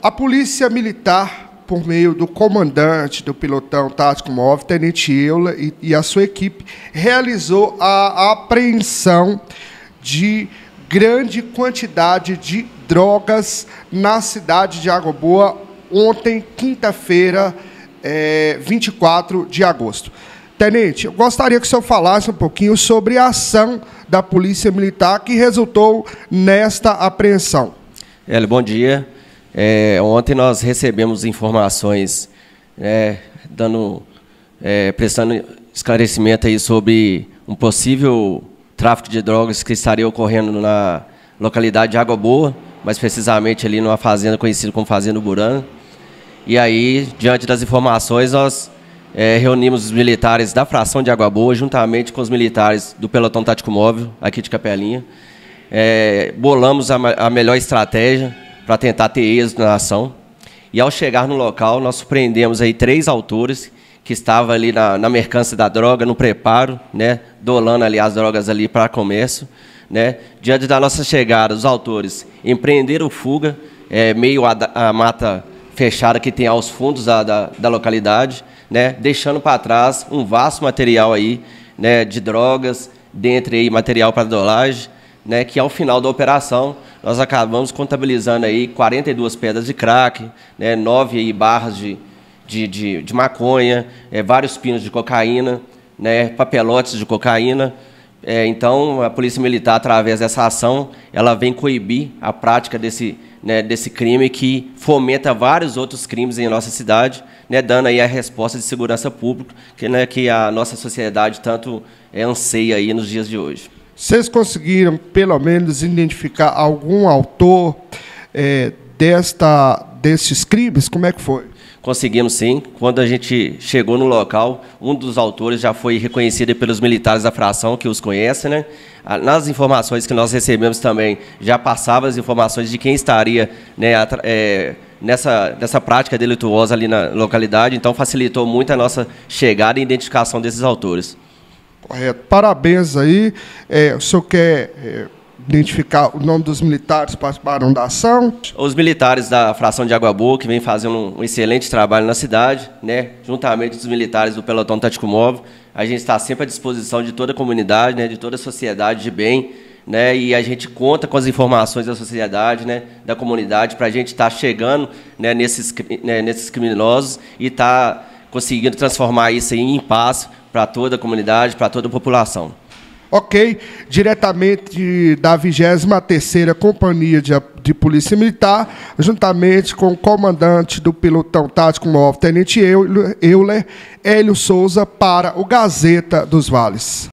A polícia militar, por meio do comandante do pelotão tático móvel, Tenente Eula, e, e a sua equipe, realizou a apreensão de grande quantidade de drogas na cidade de Água Boa ontem, quinta-feira, é, 24 de agosto. Tenente, eu gostaria que o senhor falasse um pouquinho sobre a ação da Polícia Militar que resultou nesta apreensão. Ela, bom dia. É, ontem nós recebemos informações, né, dando, é, prestando esclarecimento aí sobre um possível tráfico de drogas que estaria ocorrendo na localidade de Água Boa, mais precisamente ali numa fazenda conhecida como Fazenda Burana. E aí, diante das informações, nós é, reunimos os militares da fração de Água Boa, juntamente com os militares do pelotão tático móvel, aqui de Capelinha. É, bolamos a, a melhor estratégia para tentar ter êxito na ação. E ao chegar no local, nós surpreendemos aí três autores que estavam ali na, na mercância da droga, no preparo, né, dolando ali as drogas ali para comércio. Né? Diante da nossa chegada, os autores empreenderam fuga, é, meio a, a, mata fechada que tem aos fundos da, da, da localidade, né? deixando para trás um vasto material aí, né, de drogas, dentre aí material para dolagem, né, que ao final da operação nós acabamos contabilizando aí 42 pedras de crack, né, 9 aí barras de, de, de, de maconha, é, vários pinos de cocaína, né, papelotes de cocaína. É, então, a Polícia Militar, através dessa ação, ela vem coibir a prática desse, né, desse crime que fomenta vários outros crimes em nossa cidade, né, dando aí a resposta de segurança pública que, né, que a nossa sociedade tanto é, anseia aí nos dias de hoje. Vocês conseguiram, pelo menos, identificar algum autor é, desta, desses crimes? Como é que foi? Conseguimos sim. Quando a gente chegou no local, um dos autores já foi reconhecido pelos militares da fração, que os conhecem, né? Ah, nas informações que nós recebemos também, já passava as informações de quem estaria né, é, nessa, nessa prática delituosa ali na localidade, então facilitou muito a nossa chegada e identificação desses autores. Correto. Parabéns aí. É, o senhor quer é, identificar o nome dos militares que participaram da ação? Os militares da fração de Água Boa, que vem fazendo um excelente trabalho na cidade, né? juntamente com os militares do Pelotão Tático Móvel. A gente está sempre à disposição de toda a comunidade, né? de toda a sociedade de bem. Né, e a gente conta com as informações da sociedade, né, da comunidade, para a gente estar tá chegando né, nesses, né? nesses criminosos e estar tá conseguindo transformar isso em paz para toda a comunidade, para toda a população. Ok, diretamente da 23 Companhia de, de, Polícia Militar, juntamente com o comandante do pelotão tático móvel, Tenente Euler, Hélio Souza, para o Gazeta dos Vales.